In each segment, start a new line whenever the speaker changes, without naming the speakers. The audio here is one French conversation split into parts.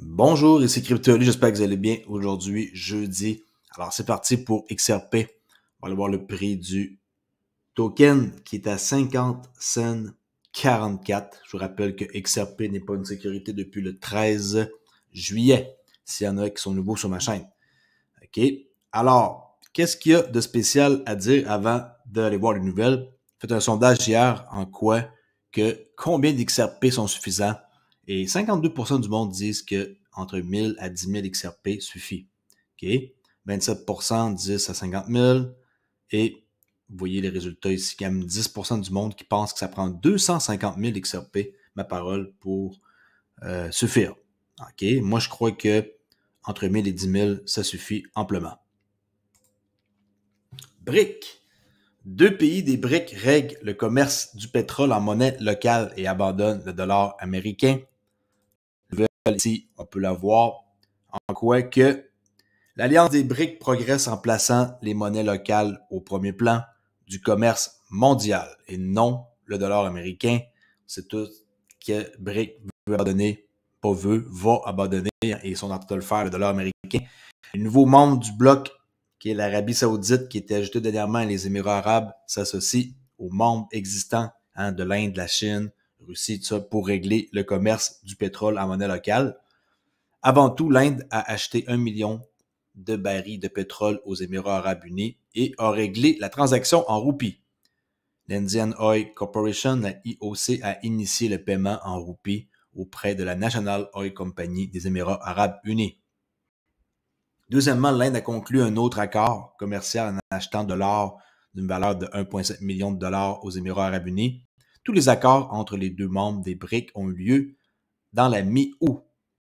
Bonjour, ici CryptoLi, j'espère que vous allez bien aujourd'hui, jeudi. Alors c'est parti pour XRP. On va aller voir le prix du token qui est à 50 cents 44. Je vous rappelle que XRP n'est pas une sécurité depuis le 13 juillet, s'il y en a qui sont nouveaux sur ma chaîne. OK? Alors, qu'est-ce qu'il y a de spécial à dire avant d'aller voir les nouvelles? Faites un sondage hier en quoi que combien d'XRP sont suffisants et 52 du monde disent que entre 1000 à 10 000 XRP suffit. Ok, 27 10 à 50 000. Et vous voyez les résultats ici, même 10 du monde qui pense que ça prend 250 000 XRP, ma parole, pour euh, suffire. OK? Moi, je crois que entre 1000 et 10 000, ça suffit amplement. BRIC. Deux pays des BRIC règlent le commerce du pétrole en monnaie locale et abandonnent le dollar américain. Ici, on peut la voir en quoi que l'Alliance des BRICS progresse en plaçant les monnaies locales au premier plan du commerce mondial et non le dollar américain. C'est tout que BRICS veut abandonner, pas veut, va abandonner et ils sont en train de le faire, le dollar américain. Le nouveau membre du bloc, qui est l'Arabie saoudite, qui était ajouté dernièrement, les Émirats arabes s'associe aux membres existants hein, de l'Inde, de la Chine, Russie, tout ça, pour régler le commerce du pétrole en monnaie locale. Avant tout, l'Inde a acheté un million de barils de pétrole aux Émirats arabes unis et a réglé la transaction en roupies. L'Indian Oil Corporation, la IOC, a initié le paiement en roupies auprès de la National Oil Company des Émirats arabes unis. Deuxièmement, l'Inde a conclu un autre accord commercial en achetant de l'or d'une valeur de 1,7 million de dollars aux Émirats arabes unis tous les accords entre les deux membres des BRICS ont eu lieu dans la mi-août.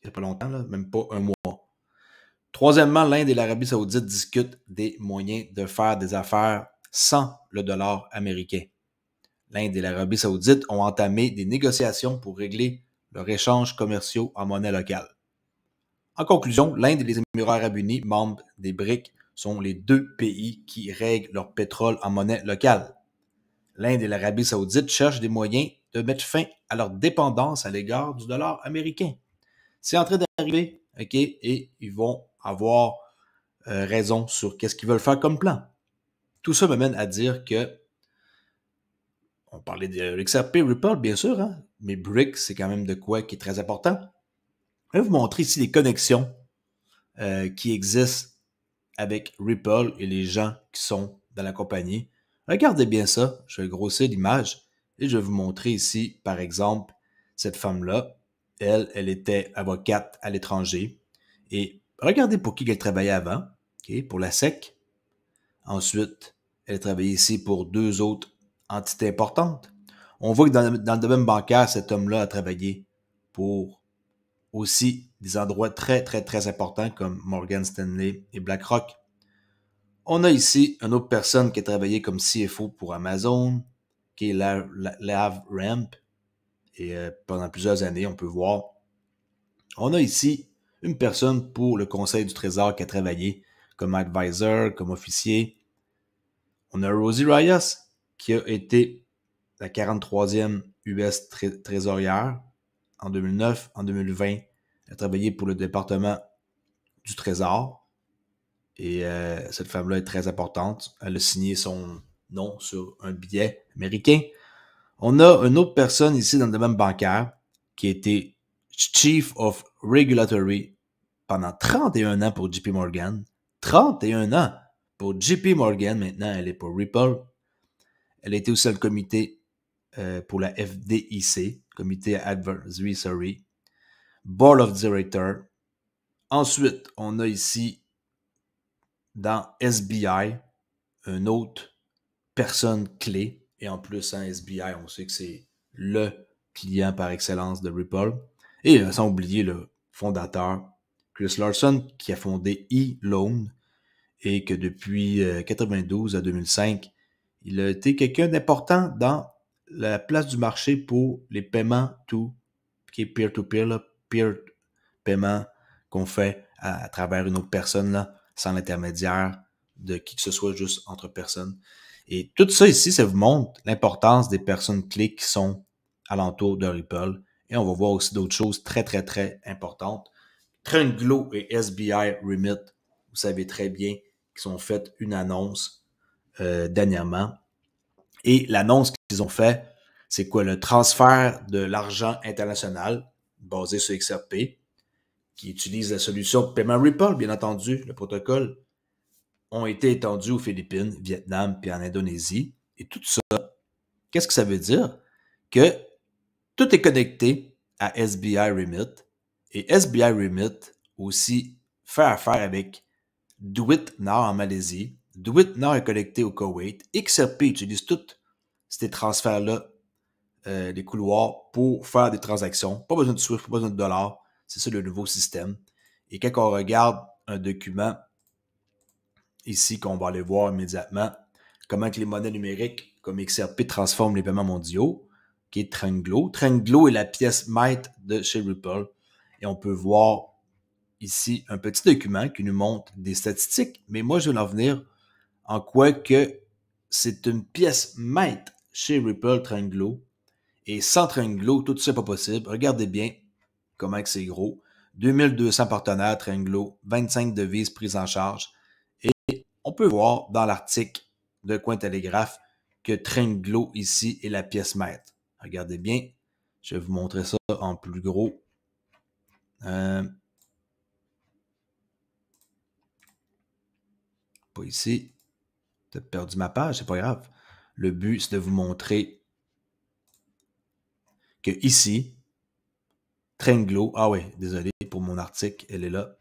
Il n'y a pas longtemps, même pas un mois. Troisièmement, l'Inde et l'Arabie saoudite discutent des moyens de faire des affaires sans le dollar américain. L'Inde et l'Arabie saoudite ont entamé des négociations pour régler leurs échanges commerciaux en monnaie locale. En conclusion, l'Inde et les Émirats arabes unis, membres des BRICS, sont les deux pays qui règlent leur pétrole en monnaie locale l'Inde et l'Arabie saoudite cherchent des moyens de mettre fin à leur dépendance à l'égard du dollar américain. C'est en train d'arriver, et ils vont avoir euh, raison sur qu'est-ce qu'ils veulent faire comme plan. Tout ça m'amène à dire que on parlait de l'XRP, Ripple, bien sûr, hein, mais BRIC, c'est quand même de quoi qui est très important. Je vais vous montrer ici les connexions euh, qui existent avec Ripple et les gens qui sont dans la compagnie. Regardez bien ça, je vais grossir l'image et je vais vous montrer ici, par exemple, cette femme-là. Elle, elle était avocate à l'étranger et regardez pour qui elle travaillait avant, pour la SEC. Ensuite, elle travaillait ici pour deux autres entités importantes. On voit que dans le, dans le domaine bancaire, cet homme-là a travaillé pour aussi des endroits très, très, très importants comme Morgan Stanley et BlackRock. On a ici une autre personne qui a travaillé comme CFO pour Amazon, qui est Lav, Ramp. Et euh, pendant plusieurs années, on peut voir. On a ici une personne pour le Conseil du Trésor qui a travaillé comme advisor, comme officier. On a Rosie Reyes qui a été la 43e US trésorière en 2009, en 2020. Elle a travaillé pour le département du Trésor. Et euh, cette femme-là est très importante. Elle a signé son nom sur un billet américain. On a une autre personne ici dans le domaine bancaire qui a été Chief of Regulatory pendant 31 ans pour JP Morgan. 31 ans pour JP Morgan. Maintenant, elle est pour Ripple. Elle était aussi au comité euh, pour la FDIC, Comité Advisory, Board of Directors. Ensuite, on a ici dans SBI, une autre personne clé. Et en plus, en SBI, on sait que c'est le client par excellence de Ripple. Et euh, sans oublier le fondateur, Chris Larson, qui a fondé e et que depuis 1992 euh, à 2005, il a été quelqu'un d'important dans la place du marché pour les paiements tout, qui est peer-to-peer, -peer, paiement qu'on fait à, à, travers une autre personne, là, sans l'intermédiaire de qui que ce soit, juste entre personnes. Et tout ça ici, ça vous montre l'importance des personnes clés qui sont alentour de Ripple. Et on va voir aussi d'autres choses très, très, très importantes. Trunglo et SBI Remit, vous savez très bien qu'ils ont fait une annonce euh, dernièrement. Et l'annonce qu'ils ont fait, c'est quoi? Le transfert de l'argent international basé sur XRP qui utilisent la solution paiement Ripple, bien entendu, le protocole, ont été étendus aux Philippines, Vietnam, puis en Indonésie. Et tout ça, qu'est-ce que ça veut dire? Que tout est connecté à SBI Remit. Et SBI Remit aussi fait affaire avec Duit Nord en Malaisie. Duit Nord est connecté au Koweït. XRP utilise tous ces transferts-là, euh, les couloirs, pour faire des transactions. Pas besoin de Swift, pas besoin de dollars. C'est ça le nouveau système. Et quand on regarde un document ici qu'on va aller voir immédiatement, comment que les monnaies numériques comme XRP transforment les paiements mondiaux, qui est Tranglo. Tranglo est la pièce maître de chez Ripple. Et on peut voir ici un petit document qui nous montre des statistiques, mais moi je vais en venir en quoi que c'est une pièce maître chez Ripple Tranglo. Et sans Tranglo, tout ça n'est pas possible. Regardez bien, comment que c'est gros, 2200 partenaires Trenglo, 25 devises prises en charge. Et on peut voir dans l'article de télégraphe que Tringlo ici est la pièce maître. Regardez bien, je vais vous montrer ça en plus gros. Euh, pas ici. Peut-être perdu ma page, c'est pas grave. Le but, c'est de vous montrer que ici, Tringlo, Ah oui, désolé pour mon article, elle est là.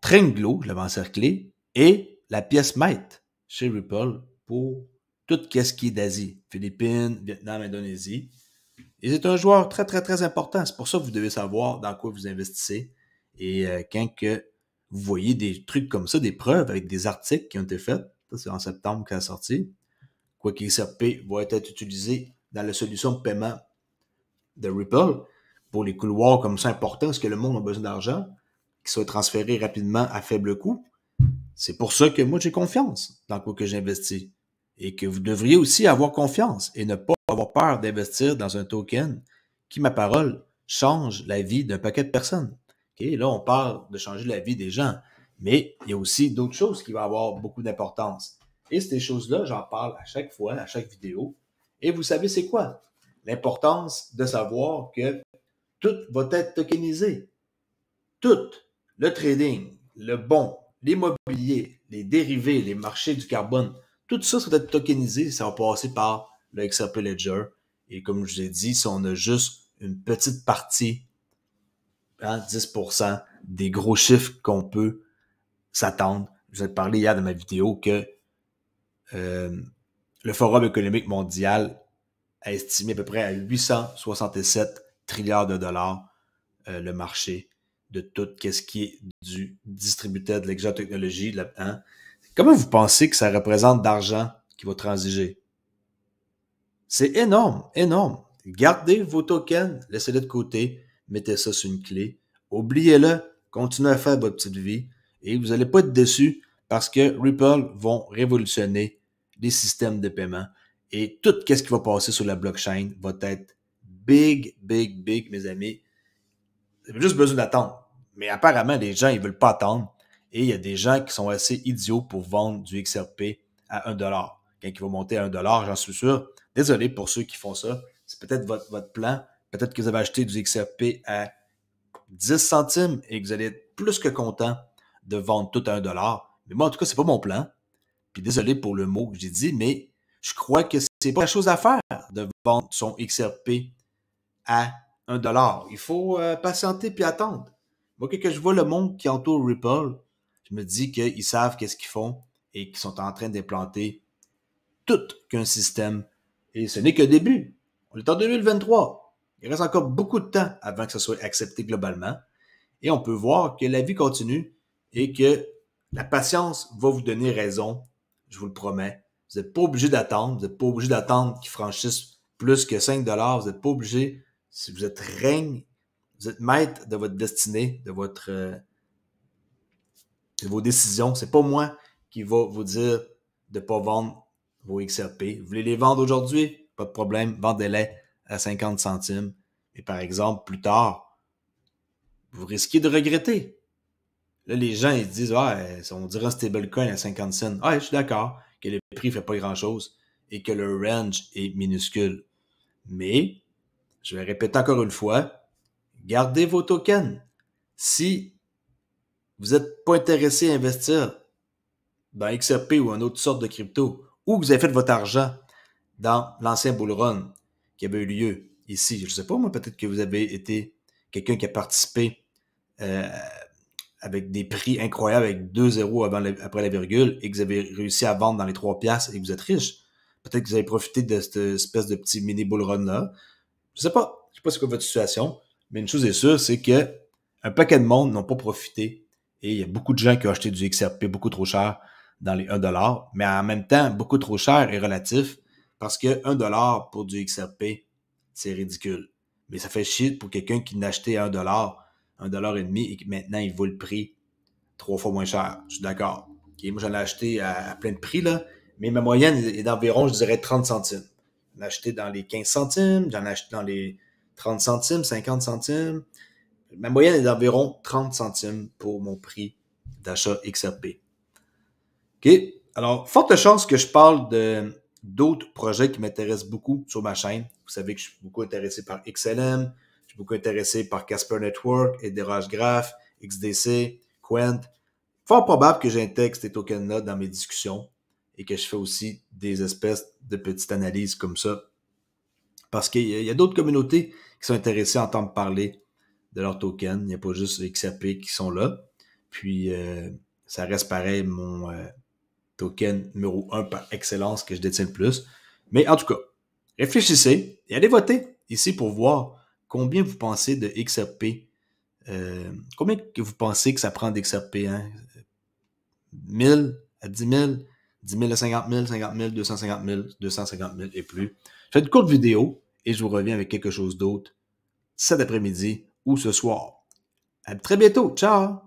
Tringlo, je l'avais encerclé, et la pièce maître chez Ripple pour tout ce qui est d'Asie, Philippines, Vietnam, Indonésie. Et c'est un joueur très, très, très important. C'est pour ça que vous devez savoir dans quoi vous investissez. Et euh, quand que vous voyez des trucs comme ça, des preuves avec des articles qui ont été faits, ça c'est en septembre qu'elle est sortie, quoi qu'il va être utilisé dans la solution de paiement de Ripple, pour les couloirs comme ça importants, parce que le monde a besoin d'argent, qui soit transféré rapidement à faible coût. C'est pour ça que moi, j'ai confiance dans quoi que j'investis. Et que vous devriez aussi avoir confiance et ne pas avoir peur d'investir dans un token qui, ma parole, change la vie d'un paquet de personnes. Là, on parle de changer la vie des gens. Mais il y a aussi d'autres choses qui vont avoir beaucoup d'importance. Et ces choses-là, j'en parle à chaque fois, à chaque vidéo. Et vous savez, c'est quoi? L'importance de savoir que tout va être tokenisé. Tout. Le trading, le bon, l'immobilier, les dérivés, les marchés du carbone, tout ça, va être tokenisé. Ça va passer par le XRP Ledger. Et comme je vous ai dit, si on a juste une petite partie, 10% hein, des gros chiffres qu'on peut s'attendre. Je vous ai parlé hier dans ma vidéo que euh, le Forum économique mondial a estimé à peu près à 867 trilliards de dollars euh, le marché de tout ce qui est du distributeur de l'exotechnologie. Hein? Comment vous pensez que ça représente d'argent qui va transiger? C'est énorme, énorme. Gardez vos tokens, laissez-les de côté, mettez ça sur une clé, oubliez-le, continuez à faire votre petite vie et vous n'allez pas être déçu parce que Ripple vont révolutionner les systèmes de paiement et tout ce qui va passer sur la blockchain va être big, big, big, mes amis. J'ai juste besoin d'attendre. Mais apparemment, les gens, ils ne veulent pas attendre. Et il y a des gens qui sont assez idiots pour vendre du XRP à 1$. Quand il va monter à 1$, j'en suis sûr. Désolé pour ceux qui font ça. C'est peut-être votre, plan. Peut-être que vous avez acheté du XRP à 10 centimes et que vous allez être plus que content de vendre tout à 1$. Mais moi, en tout cas, c'est pas mon plan. Puis désolé pour le mot que j'ai dit, mais je crois que c'est pas la chose à faire de vendre son XRP à 1 dollar. Il faut euh, patienter puis attendre. Moi, quand je vois le monde qui entoure Ripple, je me dis qu'ils savent qu'est-ce qu'ils font et qu'ils sont en train d'implanter tout qu'un système. Et ce n'est que début. On est en 2023. Il reste encore beaucoup de temps avant que ce soit accepté globalement. Et on peut voir que la vie continue et que la patience va vous donner raison. Je vous le promets. Vous n'êtes pas obligé d'attendre. Vous n'êtes pas obligé d'attendre qu'ils franchissent plus que 5 dollars. Vous n'êtes pas obligé si vous êtes règne, vous êtes maître de votre destinée, de votre euh, de vos décisions. C'est pas moi qui va vous dire de ne pas vendre vos XRP. Vous voulez les vendre aujourd'hui? Pas de problème, vendez-les à 50 centimes. Et par exemple, plus tard, vous risquez de regretter. Là, les gens, ils disent, ah, on dirait un stablecoin à 50 cents. Ah, je suis d'accord que le prix ne fait pas grand-chose et que le range est minuscule. Mais je vais répéter encore une fois, gardez vos tokens. Si vous n'êtes pas intéressé à investir dans XRP ou en autre sorte de crypto, ou vous avez fait votre argent dans l'ancien bull run qui avait eu lieu ici, je ne sais pas, moi, peut-être que vous avez été quelqu'un qui a participé euh, avec des prix incroyables, avec deux zéros avant après la virgule, et que vous avez réussi à vendre dans les trois piastres et que vous êtes riche. Peut-être que vous avez profité de cette espèce de petit mini bull run-là. Je sais pas. Je sais pas c'est quoi votre situation, mais une chose est sûre, c'est que un paquet de monde n'ont pas profité. Et il y a beaucoup de gens qui ont acheté du XRP beaucoup trop cher dans les 1$, mais en même temps, beaucoup trop cher et relatif parce que 1$ pour du XRP, c'est ridicule. Mais ça fait chier pour quelqu'un qui acheté à 1$, 1,5$ et que maintenant il vaut le prix trois fois moins cher. Je suis d'accord. moi, j'en ai acheté à, à, plein de prix, là, mais ma moyenne est d'environ, je dirais, 30 centimes ai acheté dans les 15 centimes, j'en ai dans les 30 centimes, 50 centimes. Ma moyenne est d'environ 30 centimes pour mon prix d'achat XRP. OK? Alors, forte chance que je parle de d'autres projets qui m'intéressent beaucoup sur ma chaîne. Vous savez que je suis beaucoup intéressé par XLM, je suis beaucoup intéressé par Casper Network, Ederage Graph, XDC, Quent. Fort probable que j'intègre ces tokens-là dans mes discussions et que je fais aussi des espèces de petites analyses comme ça. Parce qu'il y a, d'autres communautés qui sont intéressées à entendre parler de leur token, Il n'y a pas juste XRP qui sont là. Puis, euh, ça reste pareil mon euh, token numéro 1 par excellence que je détiens le plus. Mais en tout cas, réfléchissez et allez voter ici pour voir combien vous pensez de XRP, euh, combien que vous pensez que ça prend d'XRP, 1000 hein? à 10 000? 10 000 à 50 000, 50 000, 250 000, 250 000 et plus. Je fais une courte vidéo et je vous reviens avec quelque chose d'autre cet après-midi ou ce soir. À très bientôt. Ciao!